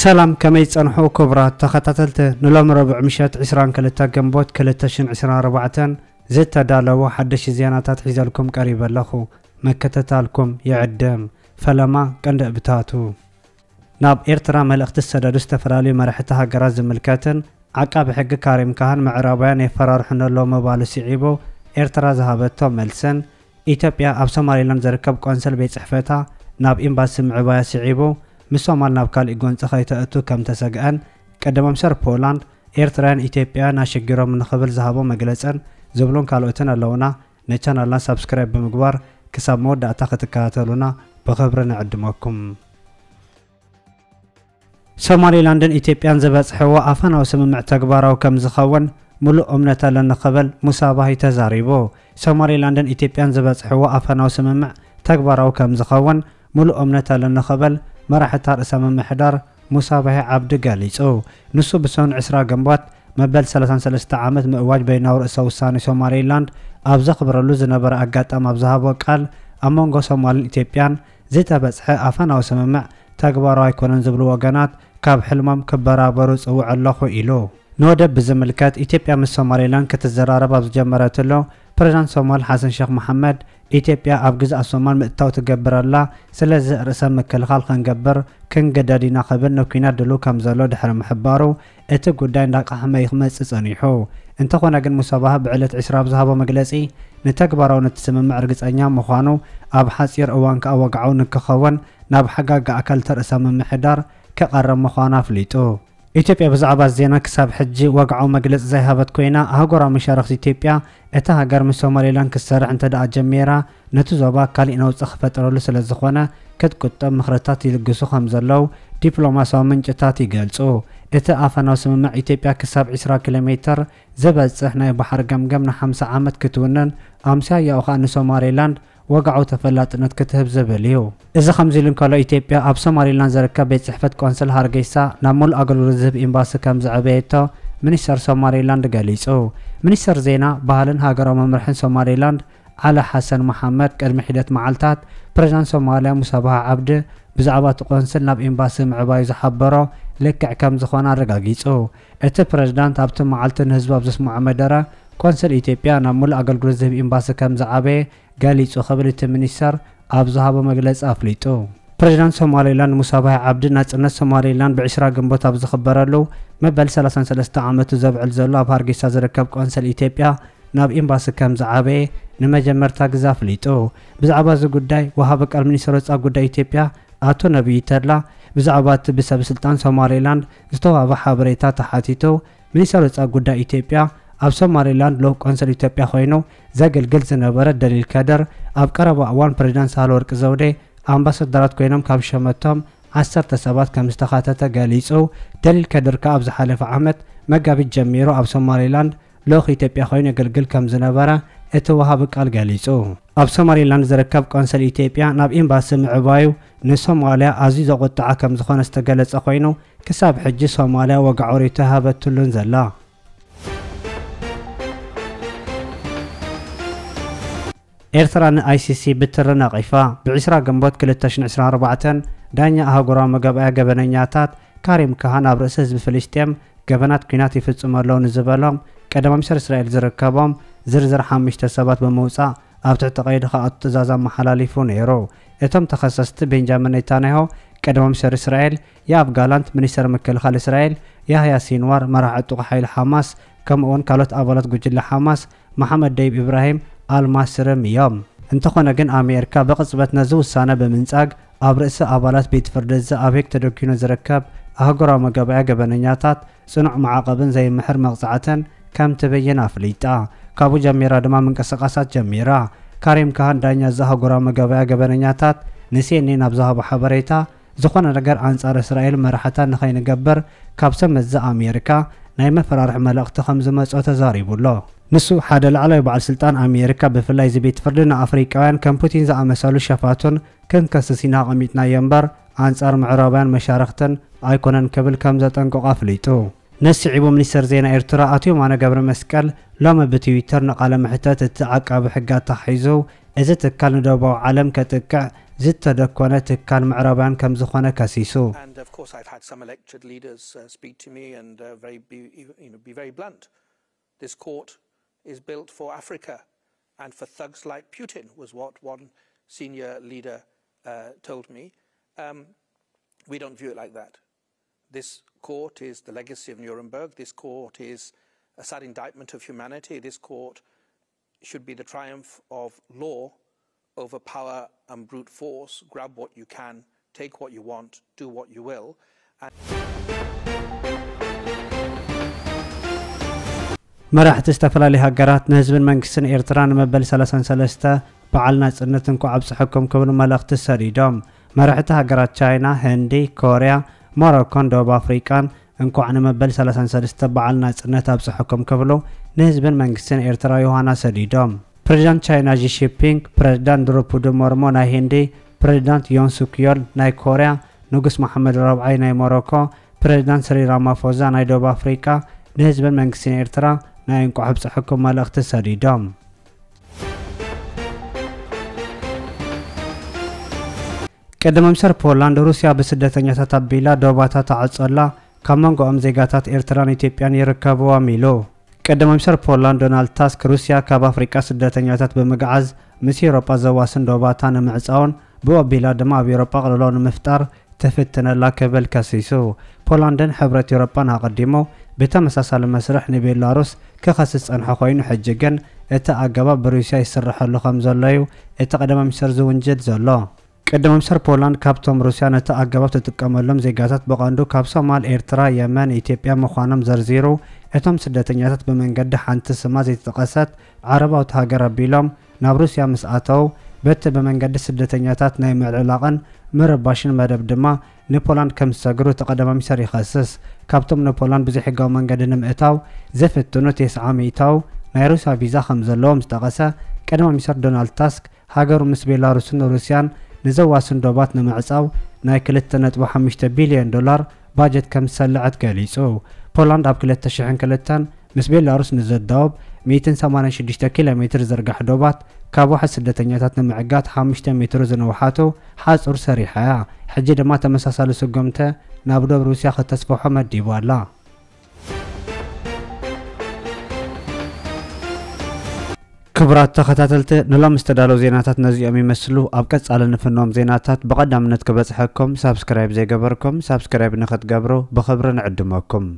ሰላም ከመይ ፀንሑ ክቡራት ተኸታተልቲ ንሎም ረቡዕ ምሸት 22 ገንቦት 224 ዝተዳለዎ ሓደሽ ዜናታት ሒዘልኩም ቀሪበ ኣለኹ መከተታልኩም ይዕድም ፈለማ ቀንዲ ዕብታቱ ናብ ኤርትራ መልእኽቲ ዝሰደዱ ዝተፈላለዩ መራሕቲ ሃገራት ዝምልከትን ዓቃቢ ሕጊ ካሪም ካህን ምዕራባውያን የፈራርሑነሎ መባሉ ስዒቡ ኤርትራ ዝሃበቶ መልስን ኢትዮጵያ ኣብ ሶማሌላንድ ዝርከብ ቆንስል ቤት ፅሕፈታ ናብ ኤምባሲ ምዕባያ ስዒቡ ምሶማል ናብ ካልእ ጎንፂ ከይተእቱ ከም ተሰግአን ቀዳማይ ምሰር ፖላንድ ኤርትራን ኢትዮጵያ ናሸጊሮም ንኽብል ዝሃቦ መግለፀን ዝብሉን ካልኦትን ኣለውና ንቻናልና ሳብስክራይብ ብምግባር ክሳብ መወዳእታ ክትከታተሉና ብክብሪ ንዕድመኩም ሶማሊላንድን ኢትዮጵያን ዝበፅሕዎ ኣፈናዊ ስምምዕ ተግባራዊ ከም ዝኸውን ሙሉእ እምነት ኣለኒ ክብል ሙሳ ተዛሪቡ ሶማሊላንድን ኢትዮጵያን ዝበፅሕዎ ኣፈናዊ ስምምዕ ተግባራዊ ከም ዝኸውን ሙሉእ እምነት ኣለኒ ክብል መራሕታ ርእሳ መምሕዳር ሙሳ ባሂ ዓብዲ ገሊጹ ንሱ ብሰኑ 20 ግንቦት መበል 33 ዓመት ምእዋጅ በይናዊ ርእሰ ውሳኔ ሶማሌላንድ ኣብ ዘኽብረሉ ዝነበረ ኣጋጣሚ ኣብ ዝሃቦ ቃል ኣብ መንጎ ሶማልን ኢትዮጵያን ዝተበፅሐ ኣፈናዊ ስምምዕ ተግባራዊ ኣይኮነን ዝብሉ ወገናት ካብ ሕልሞም ክበራበሩ ጽውዕ ኣለኹ ኢሉ ንወደብ ብዝምልከት ኢትዮጵያ ምስ ሶማሌላንድ ክትዘራረብ ኣብ ዝጀመረትሎ ፕረዚዳንት ሶማል ሓሰን ሸክ መሓመድ ኢትዮጵያ ኣብ ግዛኣት ሶማል ምእታው ትገብረላ ስለዚ ርእሰ ምክልኻል ክንገብር ክንገደድ ኢና ክብል ንኩናት ድሉ ከም ዘሎ ድሕሪ ምሕባሩ እቲ ጉዳይ እንዳቃሕመ ይክመፅእ ፀኒሑ እንተኾነ ግን ሙሰባህ ብዕለት 20 ብዝሃቦ መግለፂ ንተግባራዊ ንትስምምዕ እርግፀኛ ምዃኑ ኣብ ሓፂር እዋን ከዓ ወግዓዊ ንክኸውን ናብ ሓጋጊ ኣካል ተርእሰ ምምሕዳር ከቐረብ ምዃኑ ኣፍሊጡ ኢትዮጵያ ብዛዕባ ዜና ክሳብ ሕጂ ወግዓዊ መግለፂ ዘይሃበት ኮይና ኣህጎራዊ መሻርክቲ ኢትዮጵያ እቲ ሃገር ምስ ሶማሌላንድ ክሰርሕ እንተ ደኣ ጀሜራ ነቲ ዞባ ካሊእ ነውፅ ክፈጥረሉ ስለ ዝኾነ ክትቁጠብ ምክርታት ይልግሱ ከም ዘለው ዲፕሎማሲያዊ ምንጭታት ይገልጹ እቲ ኣፈናዊ ስምምዕ ኢትዮጵያ ክሳብ 20 ኪሎ ሜትር ዝበፅሕ ናይ ባሕሪ ገምገም ን50 ዓመት ክትውንን ኣምስያ ያኡ ከዓ ንሶማሌላንድ ወግዓዊ ተፈላጥነት ክትህብ ዝብል እዩ እዚ ከምዚ ኢሉ ንከሎ ኢትዮጵያ ኣብ ሶማሊላንድ ዝርከብ ቤት ፅሕፈት ቆንስል ሃርጌሳ ናብ ሙሉእ ኣገልግሎት ዝህብ ኤምባሲ ከም ዘዕበየቶ ሚኒስተር ሶማሌላንድ ገሊጹ ሚኒስተር ዜና ባህልን ሃገራዊ መምርሕን ሶማሌላንድ ዓለ ሓሰን መሓመድ ቅድሚ ሒደት መዓልታት ፕሬዚዳንት ሶማልያ ሙሳ ባህ ዓብዲ ብዛዕባ እቲ ቆንስል ናብ ኤምባሲ ምዕባዩ ዝሓበሮ ልክዕ ከም ዝኾነ ኣረጋጊጹ እቲ ፕሬዚዳንት ኣብቲ መዓልቲ ንህዝቢ ኣብ ዘስምዖ መደረ ኮንስል ኢትዮጵያ ናብ ሙሉእ ኣገልግሎት ዝህብ ኤምባሲ ከም ዝዓበየ ገሊጹ ክብል እቲ ሚኒስተር ኣብ ዝሃቦ መግለፂ ኣፍሊጡ ፕሬዚዳንት ሶማሌላንድ ሙሳ ባሂ ዓብዲ ናፅነት ሶማሌላንድ ብ20 ግንቦት ኣብ ዝኽበረሉ መበል 33 ዓመቱ ዘብዕል ዘሎ ኣብ ሃርጌሳ ዝርከብ ቆንስል ኢትዮጵያ ናብ ኤምባሲ ከም ዝዓበየ ንመጀመርታ ግዜ ኣፍሊጡ ብዛዕባ እዚ ጉዳይ ወሃበ ቃል ሚኒስትር ወፃኢ ጉዳይ ኢትዮጵያ ኣቶ ነቢይ ተድላ ብዛዕባ እቲ ብሰብ ስልጣን ሶማሌላንድ ዝተዋህበ ሓበሬታ ተሓቲቱ ሚኒስተር ወፃኢ ጉዳይ ኢትዮጵያ ኣብ ሶማሌላንድ ልኡኽ ቆንስል ኢትዮጵያ ኮይኑ ዘገልግል ዝነበረ ደሊል ከደር ኣብ ቀረባ እዋን ፕሬዚዳንት ሳህለወርቂ ዘውዴ ኣምባሳደራት ኮይኖም ካብ ሸመቶም 10 ሰባት ከም ዝተኻተተ ገሊጹ ደሊል ከደር ከዓ ኣብ ዝሓለፈ ዓመት መጋቢት ጀሚሩ ኣብ ሶማሌላንድ ልኡኽ ኢትዮጵያ ኮይኑ የገልግል ከም ዝነበረ እቲ ወሃቢ ቃል ገሊጹ ኣብ ሶማሌላንድ ዝርከብ ቆንስል ኢትዮጵያ ናብ ኤምባሲ ምዕባዩ ንሶማልያ ኣዝዩ ዘቆጥዓ ከም ዝኾነ ዝተገለጸ ኮይኑ ክሳብ ሕጂ ሶማልያ ወጋዕሪቱ ሃበትሉን ዘላ ኤርትራ ንኣይሲሲ ብትሪ ነቒፋ ብ20 ግንቦት 224 ዳኛ ኣህጉራ መጋባእያ ገበነኛታት ካሪም ካሃን ኣብ ርእሲ ህዝቢ ፍልስጥኤም ገበናት ኩናት ይፍጽሙ ኣለዉ ንዝበሎም ቀዳማ ምስር እስራኤል ዝርከቦም ዝርዝር ሓሙሽተ ሰባት ብምውፃእ ኣብ ትሕቲ ቐይዲ ከኣቱ ትእዛዝ ኣመሓላሊፉ ነይሩ እቶም ተኸሰስቲ ቤንጃሚን ኔታንያሆ ቀዳማ ምስር እስራኤል የኣብ ጋላንት ሚኒስተር ምክልኻል እስራኤል ያህያ ሲንዋር መራሒ ዕጡቕ ሓይሊ ሓማስ ከምኡ እውን ካልኦት ኣባላት ጉጅለ ሓማስ መሓመድ ደይብ ኢብራሂም አልማስርም እዮም እንተኾነ ግን ኣሜሪካ ብቕጽበት ነዚ ውሳነ ብምንጻግ ኣብ ርእሲ ኣባላት ቤት ፍርዲ እዚ ኣብ ሄግ ተደኪኑ ዝርከብ ኣህጉራዊ መገብዐ ገበነኛታት ጽኑዕ መዓቐብን ዘይምሕር መቕጻዕትን ከም ትብይን ኣፍሊጣ ካብኡ ጀሚራ ድማ ምንቀሳቓሳት ጀሚራ ካሪም ካህን ዳኛ እዚ ኣህጉራዊ መገብዐ ገበነኛታት ንሲኤንኤን ኣብ ዝሃቦ ሓበሬታ ዝኾነ ነገር ኣንጻር እስራኤል መራሕታ ንኸይንገብር ካብ ሰብ መዚ ኣሜሪካ ናይ መፈራርሒ መልእኽቲ ከም ዝመፆ ተዛሪቡ ኣሎ ንሱ ሓደ ላዕለዊ በዓል ስልጣን ኣሜሪካ ብፍላይ ዝቤት ፍርዲ ንኣፍሪቃውያን ከም ፑቲን ዝኣመሰሉ ሸፋቱን ክንከስስ ኢና ቐሚጥናዮ እምበር ኣንጻር ምዕራባውያን መሻርክትን ኣይኮነን ክብል ከም ዘጠንቀቑ ኣፍሊጡ ነስዒቡ ሚኒስተር ዜና ኤርትራ ኣቶ የማነ ገብረ መስቀል ሎሚ ብትዊተር ንቓለ ምሕተት እቲ ዓቃቢ ሕጊ ኣታሒዙ እዚ ትካል ንደቡባዊ ዓለም ከጥቅዕ And of course, I've had some elected leaders uh, speak to me, And uh, very, be blunt. This court is built for Africa, and for thugs like Putin, was what one senior leader uh, told me. Um, we don't view it like that. This court is the legacy of Nuremberg. This court is a sad indictment of humanity. This court should be the triumph of law over power and brute force, grab what you can, take what you want, do what you will. መራሕቲ ዝተፈላለዩ ሃገራት ንህዝብን መንግስትን ኤርትራ ንመበል 33 በዓል ናፅነት እንኳ ኣብፅሐኩም ክብሉ መልእኽቲ ሰዲዶም መራሕቲ ሃገራት ቻይና ህንዲ ኮርያ ሞሮኮን ደቡብ ኣፍሪቃን እንኳዕ ንመበል 33 በዓል ናፅነት ኣብፅሐኩም ክብሉ ንህዝብን መንግስትን ኤርትራ ዮሃና ሰዲዶም ፕሬዚዳንት ቻይና ጂሺፒንግ፣ ፕሬዚዳንት ድሮፕዱ ሞርሞ ናይ ሂንዲ፣ ፕሬዚዳንት ዮንሱክዮል ናይ ኮርያ፣ ንጉስ መሓመድ ረብዓይ ናይ ሞሮኮ፣ ፕሬዚዳንት ራማፎዛ ናይ ደቡብ አፍሪካ ንህዝብን መንግስትን ኤርትራ ናይ እንቋሑብ ፅሕኩም መልእኽቲ ሰዲዶም ቀዳማይ ምሰር ፖላንድ ሩስያ ብስደተኛታት ኣቢላ ዶባታት ኣዕፀላ ካብ መንጎኦም ዜጋታት ኤርትራን ኢትዮጵያን ይርከብዎም ኢሉ ቀዳማይ ሚኒስትር ፖላንድ ዶናልድ ታስክ ሩስያ ካብ ኣፍሪቃ ስደተኛታት ብምግዓዝ ምስ ኤሮጳ ዘዋስን ዶባታ ንምዕፃውን ብወቢላ ድማ ኣብ ኤሮጳ ቅልሎ ንምፍጣር ተፍትነላ ክብል ከሲሱ ፖላንድን ሕብረት ኤሮጳን ኣቐዲሞ ብተመሳሳሊ መስርሕ ንቤላሩስ ክኸስስ ፀንሐ ኮይኑ ሕጂ ግን እቲ ኣገባብ ብሩስያ ይስርሐሉ ከም ዘሎ እዩ እቲ ቀዳማይ ሚኒስትር ዝውንጅድ ዘሎ ቅድሚ ምስር ፖላንድ ካብቶም ሩስያ ነቲ ኣገባብ ትጥቀመሎም ዜጋታት ብቐንዱ ካብ ሶማል ኤርትራ የመን ኢትዮጵያ ምዃኖም ዘርዚሩ እቶም ስደተኛታት ብመንገዲ ሓንቲ ስማ ዘይተጠቐሰት ዓረባዊት ሃገር ኣቢሎም ናብ ሩስያ ምስ ኣተው በቲ ብመንገዲ ስደተኛታት ናይ ምዕልላቕን ምርባሽን መደብ ድማ ንፖላንድ ከም ዝሰግሩ ተቐዳማሚ ሰር ይኸስስ ካብቶም ንፖላንድ ብዘይሕጋዊ መንገዲ ንምእታው ዘፍትኑ ቴስዓ ሚእታው ናይ ሩስያ ቪዛ ከም ዘለዎም ዝጠቐሰ ቀዳማ ሚኒስተር ዶናልድ ታስክ ሃገሩ ምስ ቤላሩስን ሩስያን ንዘዋስን ዶባት ንምዕፃው ናይ 2.5 ቢልዮን ዶላር ባጀት ከም ዝሰልዐት ገሊጹ ፖላንድ ኣብ 2002 ምስ ቤላሩስ ንዘዳወብ 186 ኪሎ ሜትር ዝርጋሕ ዶባት ካብ ዋሕድ ስደተኛታት ንምዕጋት 5 ሜትሮ ዝነውሓቶ ሓፁር ሰሪሓ እያ ሕጂ ድማ ተመሳሳሊ ስጎምተ ናብ ዶብ ሩስያ ክተስፍሖ መዲቡ ኣላ ክቡራት ተኸታተልቲ ንሎም ዝተዳለዉ ዜናታት ነዚኦም ይመስሉ ኣብ ቀጻሊ ንፍኖም ዜናታት ብቐዳምነት ክበጽሐኩም ሳብስክራይብ ዘይገበርኩም ሳብስክራይብ ንኽትገብሩ ብኽብሪ ንዕድመኩም